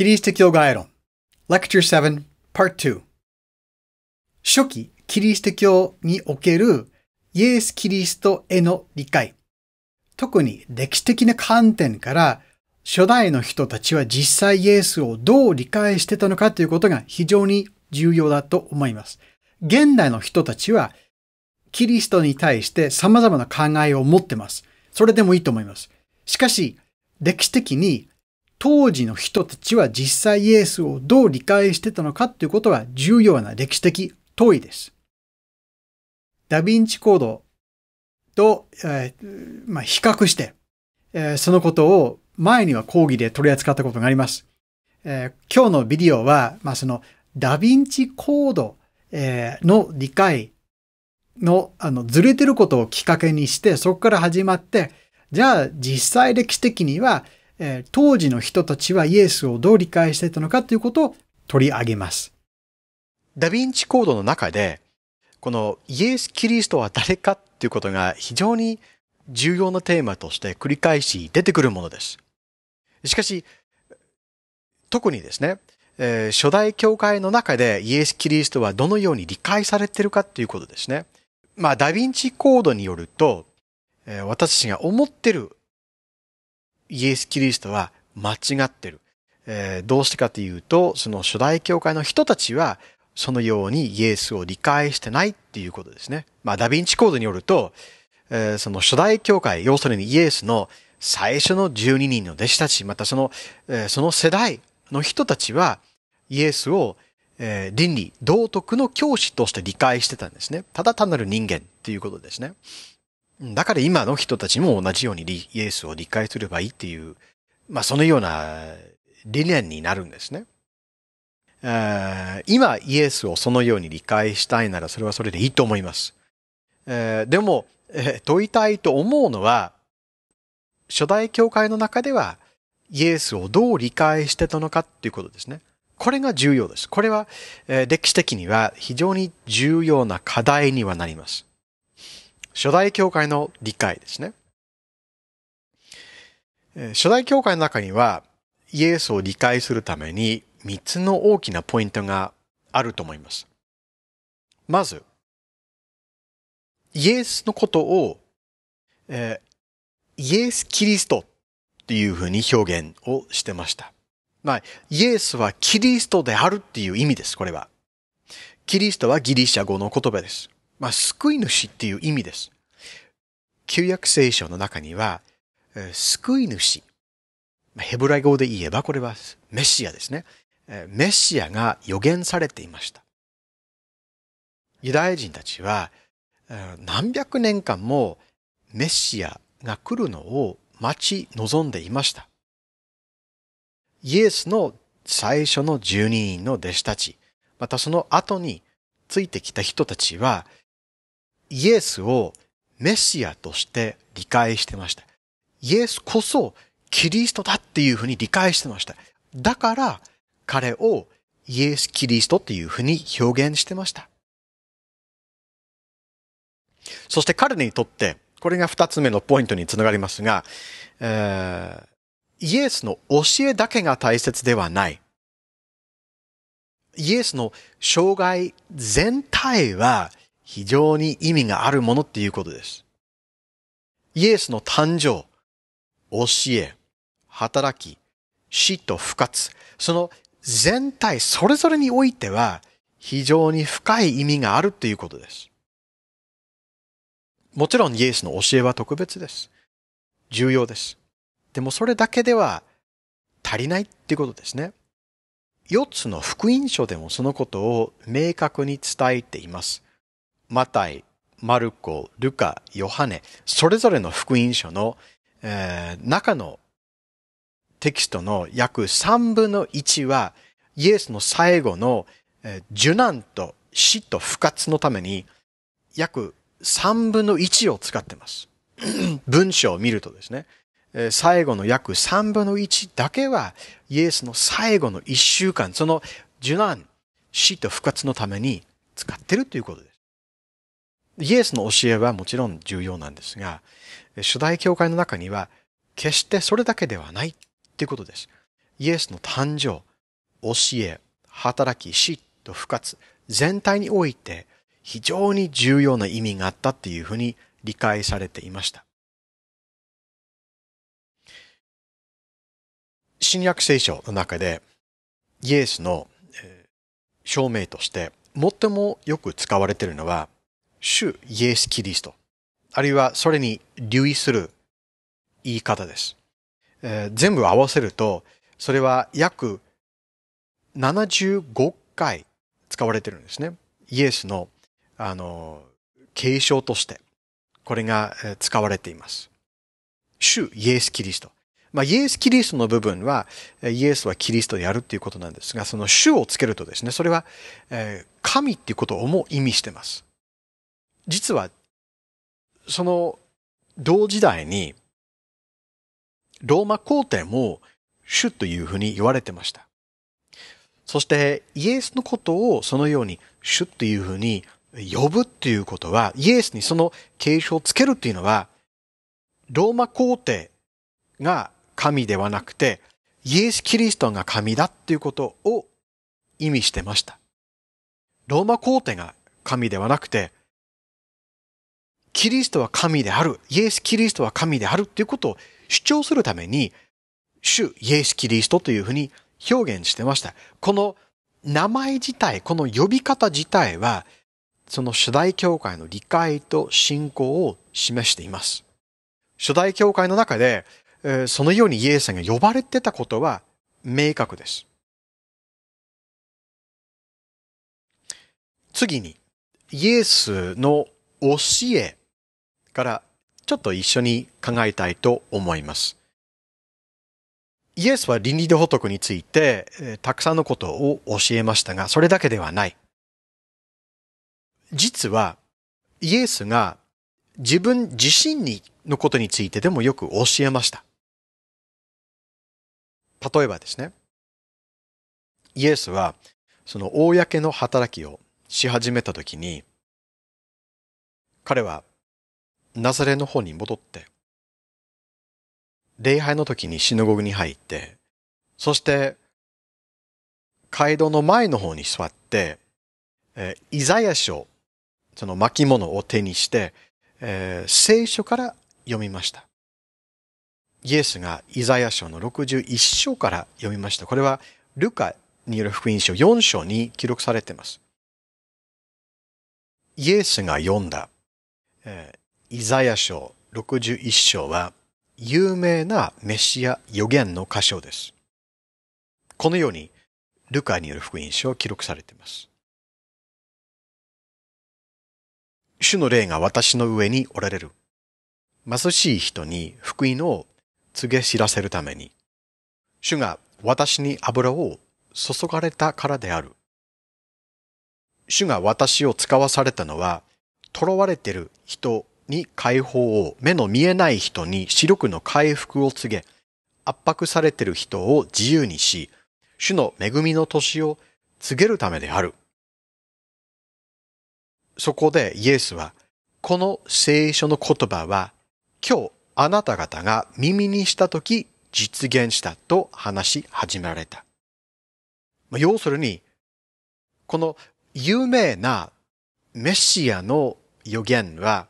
キリスト教概論 Lecture 7 Part 2初期キリスト教におけるイエス・キリストへの理解特に歴史的な観点から初代の人たちは実際イエスをどう理解してたのかということが非常に重要だと思います。現代の人たちはキリストに対して様々な考えを持ってます。それでもいいと思います。しかし、歴史的に当時の人たちは実際イエスをどう理解してたのかということは重要な歴史的問いです。ダヴィンチコードと、えー、まあ、比較して、えー、そのことを前には講義で取り扱ったことがあります。えー、今日のビデオは、まあ、そのダヴィンチコード、えの理解のあのずれてることをきっかけにして、そこから始まって、じゃあ実際歴史的にはえー、当時の人たちはイエスをどう理解していたのかということを取り上げます。ダヴィンチコードの中で、このイエス・キリストは誰かっていうことが非常に重要なテーマとして繰り返し出てくるものです。しかし、特にですね、えー、初代教会の中でイエス・キリストはどのように理解されてるかっていうことですね。まあ、ダヴィンチコードによると、えー、私たちが思ってるイエス・キリストは間違ってる。えー、どうしてかというと、その初代教会の人たちは、そのようにイエスを理解してないっていうことですね。まあ、ダヴィンチコードによると、えー、その初代教会、要するにイエスの最初の12人の弟子たち、またその、えー、その世代の人たちは、イエスを、えー、倫理、道徳の教師として理解してたんですね。ただ単なる人間っていうことですね。だから今の人たちも同じようにイエスを理解すればいいっていう、まあそのような理念になるんですね。今イエスをそのように理解したいならそれはそれでいいと思います。でも、問いたいと思うのは、初代教会の中ではイエスをどう理解してたのかっていうことですね。これが重要です。これは、歴史的には非常に重要な課題にはなります。初代教会の理解ですね。初代教会の中には、イエスを理解するために3つの大きなポイントがあると思います。まず、イエスのことを、えー、イエス・キリストっていうふうに表現をしてました。まあ、イエスはキリストであるっていう意味です、これは。キリストはギリシャ語の言葉です。まあ、救い主っていう意味です。旧約聖書の中には、救い主。ヘブライ語で言えばこれはメシアですね。メシアが予言されていました。ユダヤ人たちは何百年間もメシアが来るのを待ち望んでいました。イエスの最初の十二人の弟子たち、またその後についてきた人たちは、イエスをメシアとして理解してました。イエスこそキリストだっていうふうに理解してました。だから彼をイエス・キリストっていうふうに表現してました。そして彼にとって、これが二つ目のポイントにつながりますが、えー、イエスの教えだけが大切ではない。イエスの生涯全体は非常に意味があるものっていうことです。イエスの誕生、教え、働き、死と復活、その全体それぞれにおいては非常に深い意味があるということです。もちろんイエスの教えは特別です。重要です。でもそれだけでは足りないっていうことですね。4つの福音書でもそのことを明確に伝えています。マタイ、マルコ、ルカ、ヨハネ、それぞれの福音書の、えー、中のテキストの約3分の1は、イエスの最後の、えー、受難と死と復活のために、約3分の1を使ってます。文章を見るとですね、えー、最後の約3分の1だけは、イエスの最後の1週間、その受難、死と復活のために使ってるということです。イエスの教えはもちろん重要なんですが、初代教会の中には、決してそれだけではないっていうことです。イエスの誕生、教え、働き、死と復活、全体において非常に重要な意味があったっていうふうに理解されていました。新約聖書の中でイエスの証明として最もよく使われているのは主イエス・キリスト。あるいはそれに留意する言い方です。えー、全部合わせると、それは約75回使われてるんですね。イエスの、あの、継承として、これが使われています。主イエス・キリスト。まあ、イエス・キリストの部分は、イエスはキリストであるっていうことなんですが、その主をつけるとですね、それは、神っていうことをも意味してます。実はその同時代にローマ皇帝も主というふうに言われてました。そしてイエスのことをそのように主というふうに呼ぶっていうことは、イエスにその継承をつけるっていうのは、ローマ皇帝が神ではなくて、イエス・キリストが神だっていうことを意味してました。ローマ皇帝が神ではなくて、キリストは神である、イエス・キリストは神であるということを主張するために、主イエス・キリストというふうに表現してました。この名前自体、この呼び方自体は、その初代教会の理解と信仰を示しています。初代教会の中で、そのようにイエスさんが呼ばれてたことは明確です。次に、イエスの教えからちょっと一緒に考えたいと思います。イエスは倫理道徳についてたくさんのことを教えましたが、それだけではない。実はイエスが自分自身にのことについてでもよく教えました。例えばですね、イエスはその公の働きをし始めた時に、彼はナザレの方に戻って、礼拝の時にシノゴグに入って、そして、街道の前の方に座って、えー、イザヤ書、その巻物を手にして、えー、聖書から読みました。イエスがイザヤ書の61章から読みました。これはルカによる福音書4章に記録されています。イエスが読んだ、えー、イザヤ書61章は有名なメシア予言の箇所です。このようにルカによる福音書を記録されています。主の霊が私の上におられる。貧しい人に福音を告げ知らせるために、主が私に油を注がれたからである。主が私を使わされたのは、囚われている人に解放を、目の見えない人に視力の回復を告げ、圧迫されている人を自由にし、主の恵みの年を告げるためである。そこでイエスは、この聖書の言葉は、今日あなた方が耳にした時実現したと話し始められた。要するに、この有名なメシアの予言は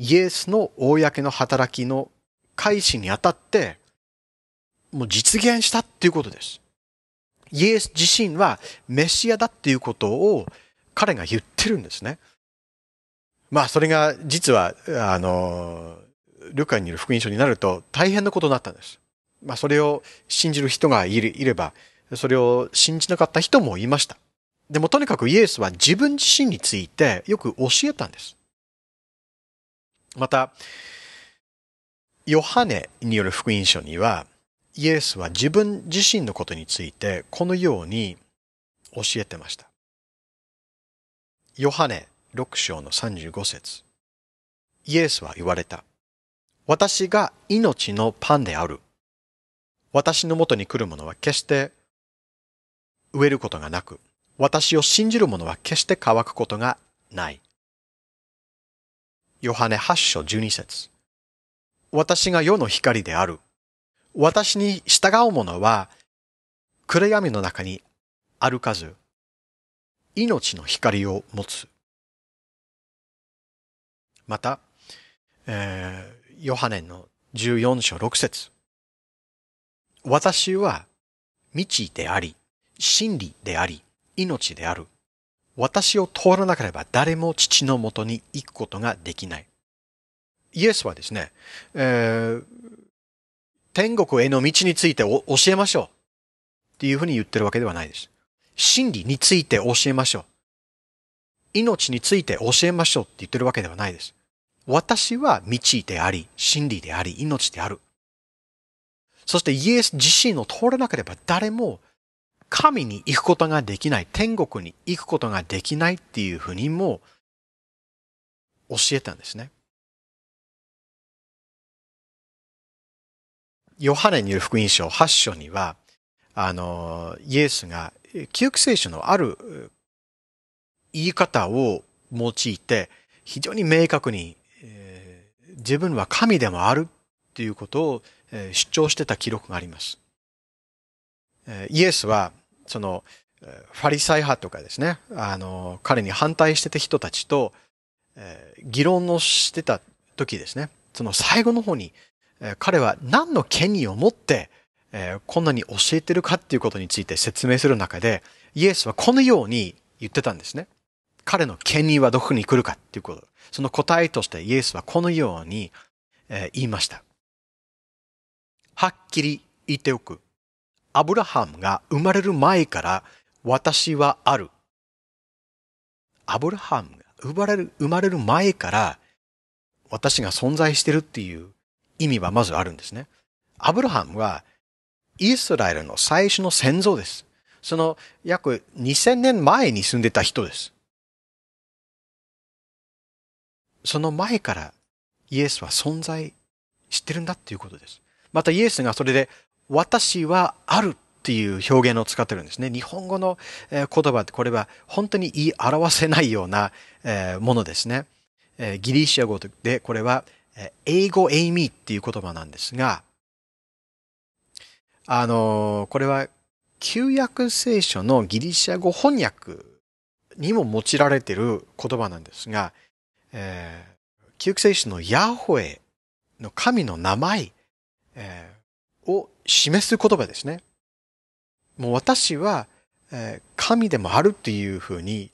イエスの公の働きの開始にあたって、もう実現したっていうことです。イエス自身はメシアだっていうことを彼が言ってるんですね。まあそれが実は、あの、ルカにいる福音書になると大変なことになったんです。まあそれを信じる人がいれば、それを信じなかった人もいました。でもとにかくイエスは自分自身についてよく教えたんです。また、ヨハネによる福音書には、イエスは自分自身のことについてこのように教えてました。ヨハネ6章の35節イエスは言われた。私が命のパンである。私のもとに来る者は決して植えることがなく、私を信じる者は決して乾くことがない。ヨハネ8章12節私が世の光である。私に従う者は暗闇の中に歩かず、命の光を持つ。また、えー、ヨハネの14章6節私は道であり、真理であり、命である。私を通らなければ誰も父のもとに行くことができない。イエスはですね、えー、天国への道について教えましょう。っていうふうに言ってるわけではないです。真理について教えましょう。命について教えましょうって言ってるわけではないです。私は道であり、真理であり、命である。そしてイエス自身を通らなければ誰も神に行くことができない、天国に行くことができないっていうふうにも教えたんですね。ヨハネによる福音書8章には、あの、イエスが旧約聖書のある言い方を用いて、非常に明確に、えー、自分は神でもあるっていうことを、えー、主張してた記録があります。イエスはその、ファリサイ派とかですね、あの、彼に反対してた人たちと、えー、議論をしてた時ですね、その最後の方に、えー、彼は何の権威を持って、えー、こんなに教えてるかっていうことについて説明する中で、イエスはこのように言ってたんですね。彼の権威はどこに来るかっていうこと。その答えとしてイエスはこのように、え言いました。はっきり言っておく。アブラハムが生まれる前から私はある。アブラハムが生まれる生まれる前から私が存在してるっていう意味はまずあるんですね。アブラハムはイスラエルの最初の先祖です。その約2000年前に住んでた人です。その前からイエスは存在してるんだっていうことです。またイエスがそれで私はあるっていう表現を使ってるんですね。日本語の言葉ってこれは本当に言い表せないようなものですね。ギリシア語でこれは英語エイミーっていう言葉なんですが、あの、これは旧約聖書のギリシア語翻訳にも用いられている言葉なんですが、えー、旧約聖書のヤホエの神の名前、えー、を示す言葉ですね。もう私は、え神でもあるっていうふうに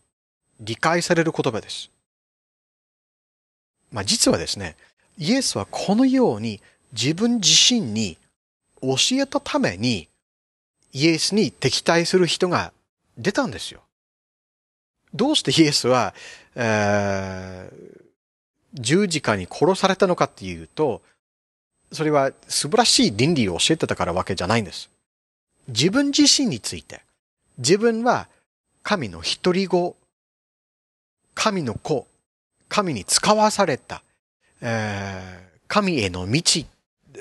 理解される言葉です。まあ実はですね、イエスはこのように自分自身に教えたためにイエスに敵対する人が出たんですよ。どうしてイエスは、えー、十字架に殺されたのかっていうと、それは素晴らしい倫理を教えてたからわけじゃないんです。自分自身について、自分は神の一人子、神の子、神に使わされた、えー、神への道、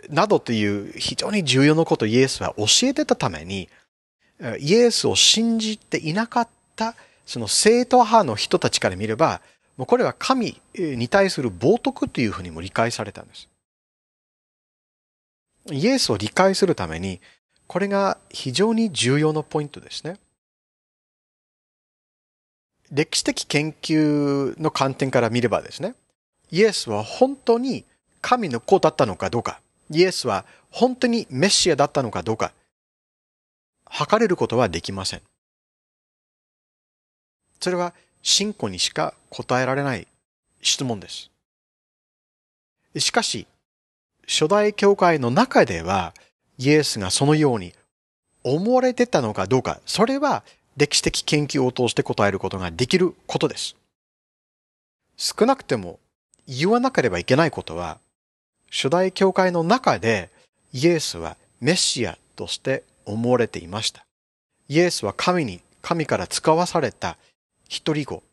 などという非常に重要なことをイエスは教えてたために、イエスを信じていなかったその正徒派の人たちから見れば、もうこれは神に対する冒涜というふうにも理解されたんです。イエスを理解するために、これが非常に重要なポイントですね。歴史的研究の観点から見ればですね、イエスは本当に神の子だったのかどうか、イエスは本当にメッシアだったのかどうか、測れることはできません。それは信仰にしか答えられない質問です。しかし、初代教会の中では、イエスがそのように思われてたのかどうか、それは歴史的研究を通して答えることができることです。少なくても言わなければいけないことは、初代教会の中でイエスはメシアとして思われていました。イエスは神に、神から使わされた一人子。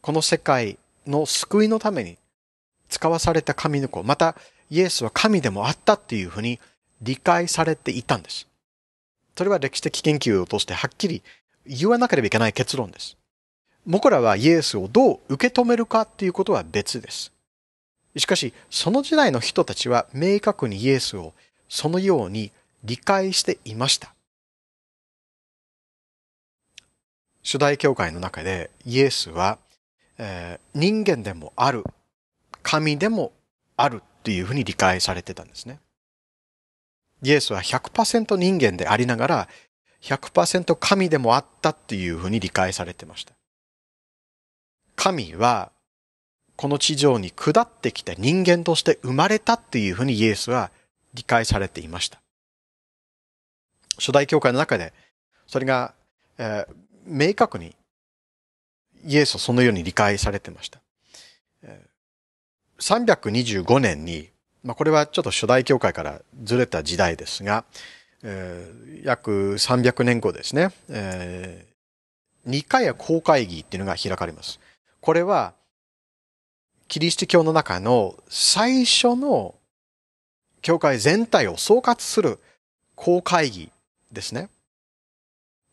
この世界の救いのために使わされた神の子。また、イエスは神でもあったっていうふうに理解されていたんです。それは歴史的研究を通してはっきり言わなければいけない結論です。僕らはイエスをどう受け止めるかっていうことは別です。しかし、その時代の人たちは明確にイエスをそのように理解していました。主題教会の中でイエスは、えー、人間でもある、神でもあるというふうに理解されてたんですね。イエスは100%人間でありながら100%神でもあったっていうふうに理解されてました。神はこの地上に下ってきて人間として生まれたっていうふうにイエスは理解されていました。初代教会の中でそれが、えー、明確にイエスをそのように理解されてました。えー325年に、まあ、これはちょっと初代教会からずれた時代ですが、えー、約300年後ですね、えー、2回や公会議っていうのが開かれます。これは、キリスト教の中の最初の教会全体を総括する公会議ですね。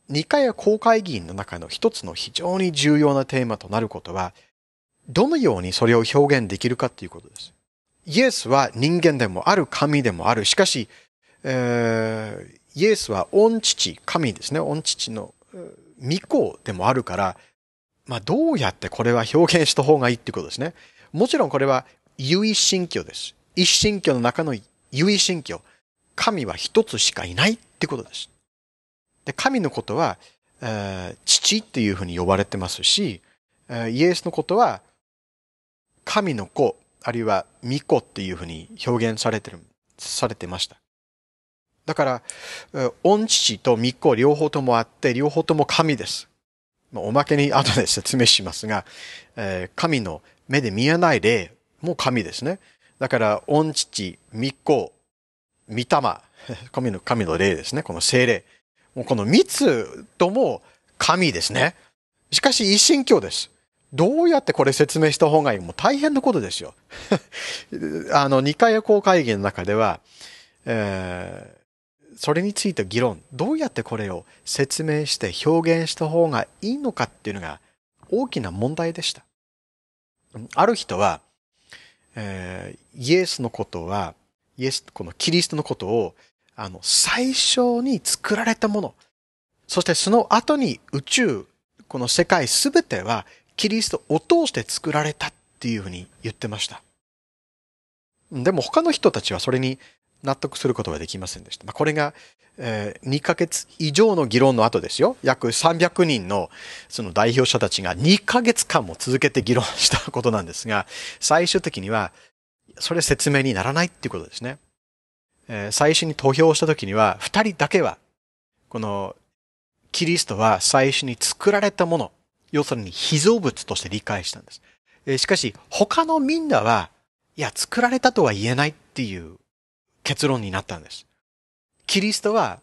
二回や公会議員の中の一つの非常に重要なテーマとなることは、どのようにそれを表現できるかということです。イエスは人間でもある、神でもある。しかし、えー、イエスは御父、神ですね。御父の御子でもあるから、まあ、どうやってこれは表現した方がいいっていうことですね。もちろんこれは意神教です。一神教の中の意神教。神は一つしかいないってことです。で神のことは、えー、父っていうふうに呼ばれてますし、イエスのことは、神の子、あるいは巫女っていうふうに表現されてる、されてました。だから、御父と御子両方ともあって、両方とも神です。おまけに後で説明しますが、えー、神の目で見えない霊も神ですね。だから、御父、御子、御霊、神の、神の霊ですね。この精霊。もうこの三つとも神ですね。しかし、一神教です。どうやってこれ説明した方がいいもう大変なことですよ。あの、二回公会議の中では、えー、それについて議論、どうやってこれを説明して表現した方がいいのかっていうのが大きな問題でした。ある人は、えー、イエスのことは、イエス、このキリストのことを、あの、最初に作られたもの、そしてその後に宇宙、この世界すべてはキリストを通して作られたっていうふうに言ってました。でも他の人たちはそれに納得することはできませんでした。まあ、これが、えー、2ヶ月以上の議論の後ですよ。約300人のその代表者たちが2ヶ月間も続けて議論したことなんですが、最終的には、それ説明にならないっていうことですね。えー、最初に投票した時には、2人だけは、この、キリストは最初に作られたもの要するに被造物として理解したんです。しかし、他のみんなは、いや、作られたとは言えないっていう結論になったんです。キリストは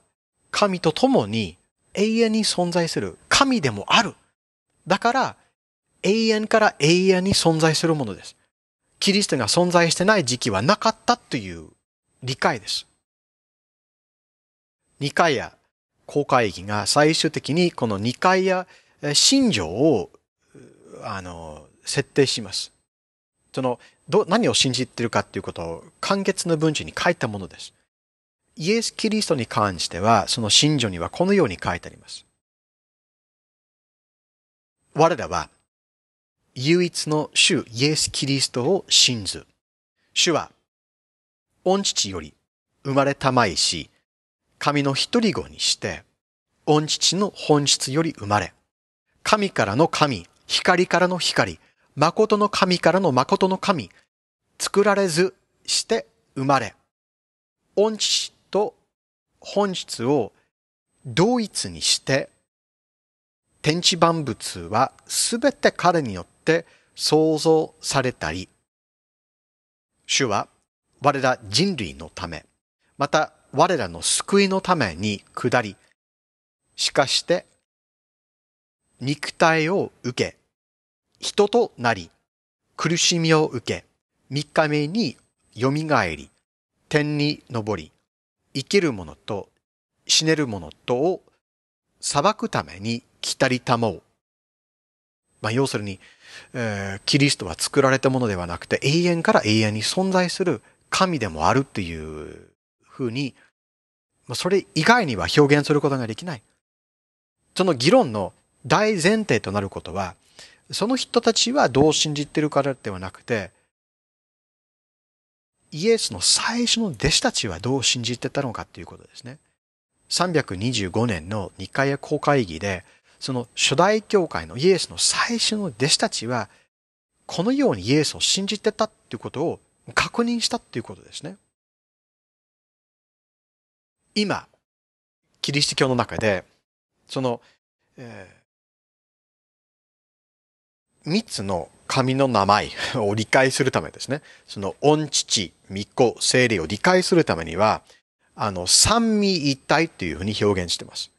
神と共に永遠に存在する神でもある。だから永遠から永遠に存在するものです。キリストが存在してない時期はなかったという理解です。ニカイア公会議が最終的にこのニカイア信条を、あの、設定します。その、ど、何を信じてるかっていうことを、簡潔の文章に書いたものです。イエス・キリストに関しては、その信条にはこのように書いてあります。我らは、唯一の主イエス・キリストを信ず。主は、御父より生まれたまいし、神の一人子にして、御父の本質より生まれ、神からの神、光からの光、誠の神からの誠の神、作られずして生まれ、音痴と本質を同一にして、天地万物はすべて彼によって創造されたり、主は我ら人類のため、また我らの救いのために下り、しかして肉体を受け、人となり、苦しみを受け、三日目によみがえり、天に昇り、生きる者と死ねる者とを裁くために来たりたもう。まあ、要するに、えー、キリストは作られたものではなくて永遠から永遠に存在する神でもあるっていうふうに、まあ、それ以外には表現することができない。その議論の大前提となることは、その人たちはどう信じてるからではなくて、イエスの最初の弟子たちはどう信じてたのかっていうことですね。325年の日会や公会議で、その初代教会のイエスの最初の弟子たちは、このようにイエスを信じてたっていうことを確認したっていうことですね。今、キリスト教の中で、その、えー3つの神の名前 を理解するためですね。その、御父、御子、聖霊を理解するためには、あの、三味一体というふうに表現しています。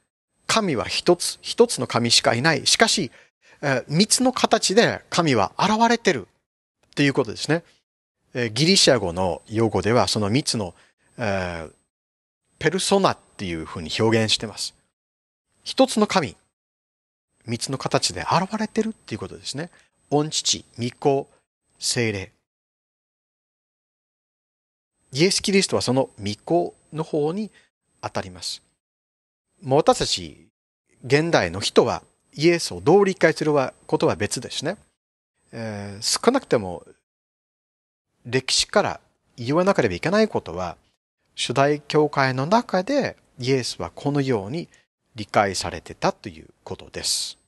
神は一つ、一つの神しかいない。しかし、え三つの形で神は現れてるっていうことですね。えギリシャ語の用語ではその三つの、えペルソナっていうふうに表現してます。一つの神、三つの形で現れてるっていうことですね。御父、御子、精霊。イエス・キリストはその御子の方に当たります。もう私たち現代の人はイエスをどう理解することは別ですね。えー、少なくても歴史から言わなければいけないことは、主題教会の中でイエスはこのように理解されてたということです。